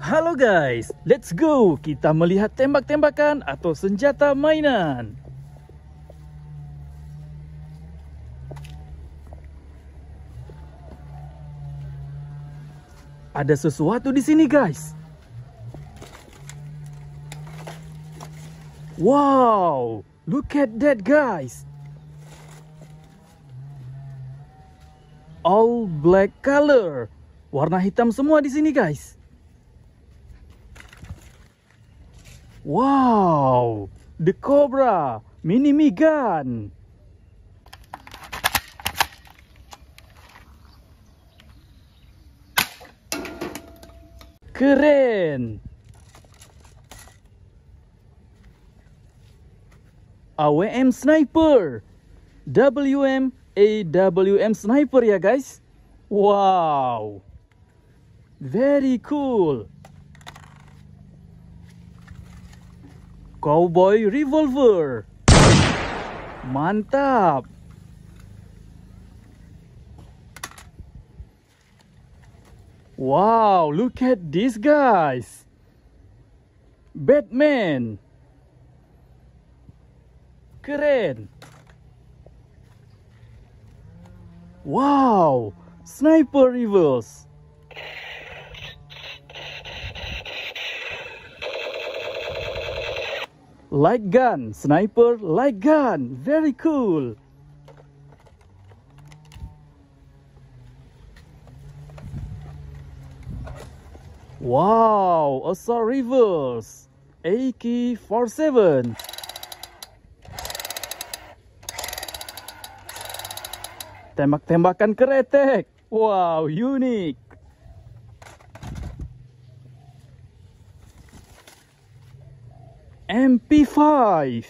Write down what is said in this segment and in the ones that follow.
Halo guys, let's go! Kita melihat tembak-tembakan atau senjata mainan. Ada sesuatu di sini guys. Wow, look at that guys. All black color. Warna hitam semua di sini guys. Wow! The Cobra! Mini me gun! Keren! AWM Sniper! WM AWM Sniper ya guys! Wow! Very cool! Cowboy Revolver. Mantap. Wow, look at these guys. Batman. Keren. Wow, sniper rifles. light gun sniper light gun very cool wow assault reverse AK-47 tembak-tembakan keretek wow unique. MP5.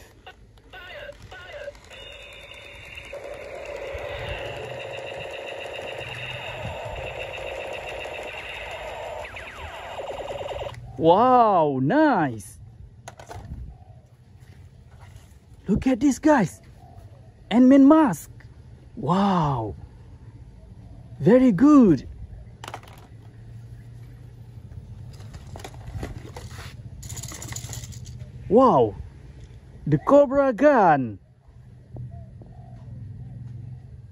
Wow, nice. Look at this, guys. men mask. Wow. Very good. Wow, the Cobra Gun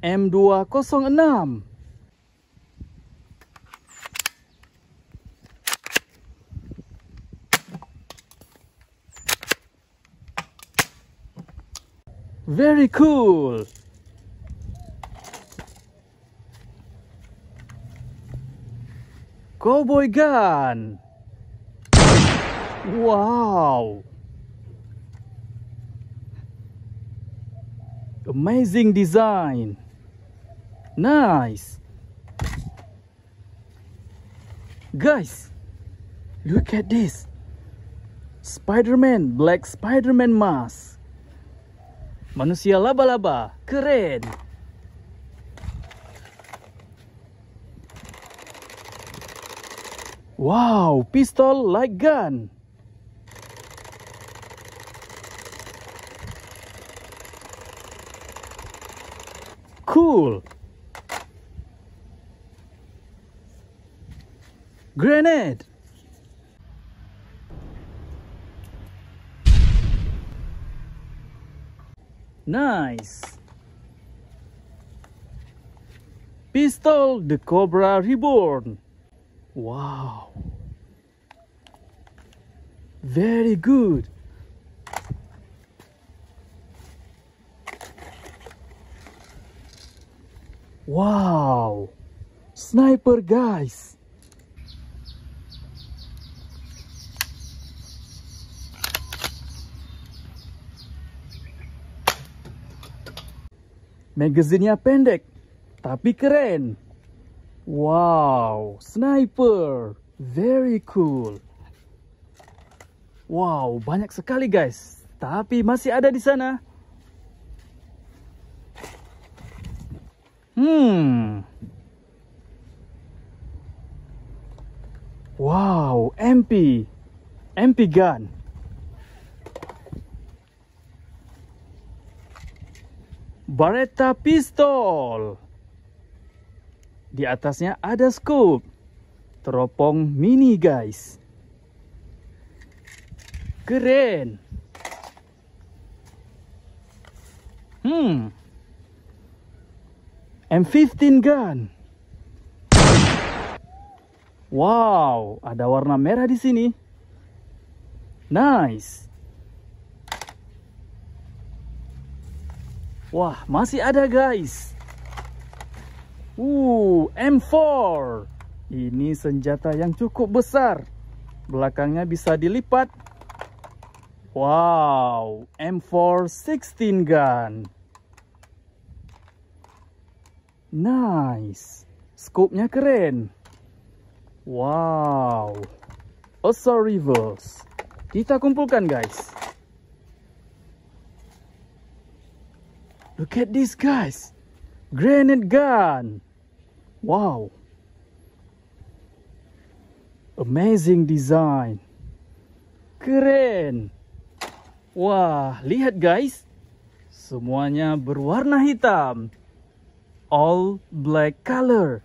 M206 Very cool! Cowboy gun! Wow! amazing design nice guys look at this Spider-Man Black Spider-Man mask manusia laba-laba keren wow pistol like gun cool. Grenade. Nice. Pistol the Cobra Reborn. Wow. Very good. Wow, sniper guys. Magazinnya pendek, tapi keren. Wow, sniper. Very cool. Wow, banyak sekali guys. Tapi masih ada di sana. Hmm. Wow, MP. MP gun. Baretta pistol. Di atasnya ada scope, Teropong mini, guys. Keren. Hmm. M15 gun. Wow, ada warna merah di sini. Nice. Wah, masih ada guys. Uh, M4. Ini senjata yang cukup besar. Belakangnya bisa dilipat. Wow, m 416 gun. Nice. Scope-nya keren. Wow. Osa reverse. Kita kumpulkan guys. Look at this guys. Granite gun. Wow. Amazing design. Keren. Wah, lihat guys. Semuanya berwarna hitam. all black color